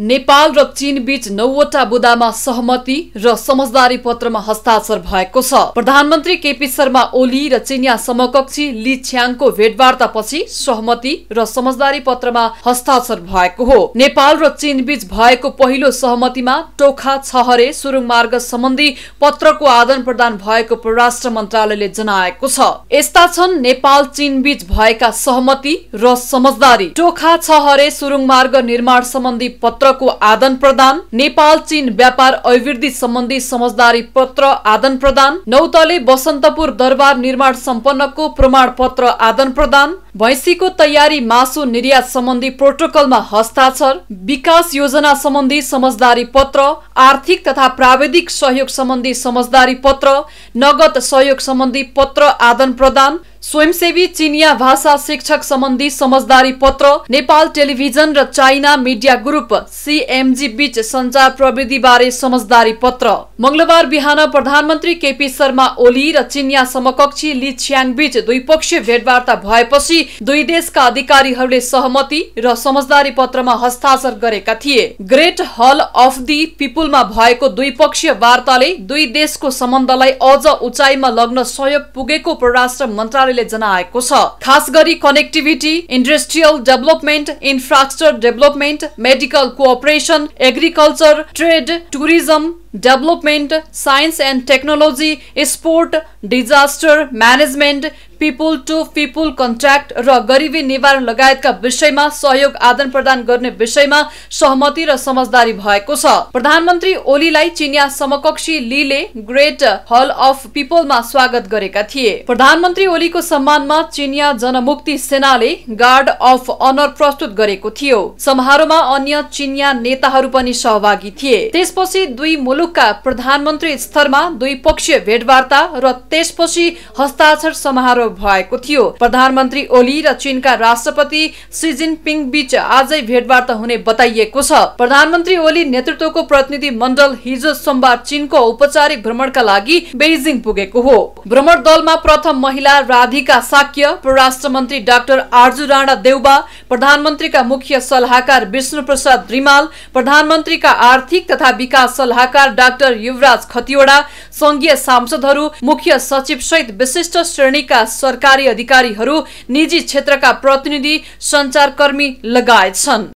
नेपाल र चीन चीनबीच नौवटा बुदामा सहमति र समझदारी पत्रमा हस्ताक्षर भएको छ प्रधानमन्त्री केपी शर्मा ओली र चिनिया समकक्षी ली छ्याङको भेटवार्तापछि सहमति र समझदारी पत्रमा हस्ताक्षर भएको हो नेपाल र चीन बीच भएको पहिलो सहमतिमा टोखा छहरे सुरुङ मार्ग सम्बन्धी पत्रको आदान प्रदान भएको परराष्ट्र मन्त्रालयले जनाएको छ यस्ता छन् नेपाल चीनबीच भएका सहमति र समझदारी टोखा छहरे सुरुङ मार्ग निर्माण सम्बन्धी पत्र पत्रको आदान प्रदान नेपाल चीन व्यापार अभिवृद्धि सम्बन्धी समझदारी पत्र आदान प्रदान नौतले बसन्तपुर दरबार निर्माण सम्पन्नको प्रमाण पत्र आदान प्रदान भैँसीको तयारी मासु निर्यात सम्बन्धी प्रोटोकलमा हस्ताक्षर विकास योजना सम्बन्धी समझदारी पत्र आर्थिक तथा प्राविधिक सहयोग सम्बन्धी समझदारी पत्र नगद सहयोग सम्बन्धी पत्र आदान प्रदान स्वयंसेवी चिनिया भाषा शिक्षक सम्बन्धी समझदारी पत्र नेपाल टेलिभिजन र चाइना मिडिया ग्रुप सिएमजी बीच सञ्चार प्रविधि बारे समझदारी पत्र मंगलबार बिहान प्रधानमन्त्री केपी शर्मा ओली र चिनिया समकक्षी ली छ्याङ बीच द्विपक्षीय भेटवार्ता भएपछि दुई देशका अधिकारीहरूले सहमति र समझदारी पत्रमा हस्ताक्षर गरेका थिए ग्रेट हल अफ दि पिपुलमा भएको द्विपक्षीय वार्ताले दुई देशको सम्बन्धलाई अझ उचाइमा लग्न सहयोग पुगेको परराष्ट्र मन्त्रालयले जनाएको छ खास गरी connectivity industrial development infrastructure development medical cooperation agriculture trade tourism development science and technology sport disaster management people to people contact र गरिबी निवारण लगायतका विषयमा सहयोग आदान प्रदान गर्ने विषयमा सहमति र समझदारी भएको छ प्रधानमन्त्री ओलीलाई चिनिया समकक्षी लीले ग्रेट हल अफ पिपलमा स्वागत गरेका थिए प्रधानमन्त्री ओलीको सम्मानमा चिनिया जनमुक्ति सेनाले गार्ड अफ अनर प्रस्तुत गरेको थियो समारोहमा अन्य चिनिया नेताहरू पनि सहभागी थिए त्यसपछि दुई मुलुक मुलुकका प्रधानमन्त्री स्तरमा द्विपक्षीय भेटवार्ता र त्यसपछि हस्ताक्षर समारोह भएको थियो प्रधानमन्त्री ओली र चीनका राष्ट्रपति सी जिनपिङ बीच आजै भेटवार्ता हुने बताइएको छ प्रधानमन्त्री ओली नेतृत्वको प्रतिनिधि मण्डल हिजो सोमबार चीनको औपचारिक भ्रमणका लागि बेजिङ पुगेको हो भ्रमण दलमा प्रथम महिला राधिका साक्य परराष्ट्र मन्त्री डाक्टर आर्जु राणा देउबा प्रधानमन्त्रीका मुख्य सल्लाहकार विष्णु प्रसाद रिमाल प्रधानमन्त्रीका आर्थिक तथा विकास सल्लाहकार डाक्टर युवराज खतिवड़ा संघीय सांसदहरू मुख्य सचिव सहित विशिष्ट श्रेणीका सरकारी अधिकारीहरू निजी क्षेत्रका प्रतिनिधि संचारकर्मी लगायत छन्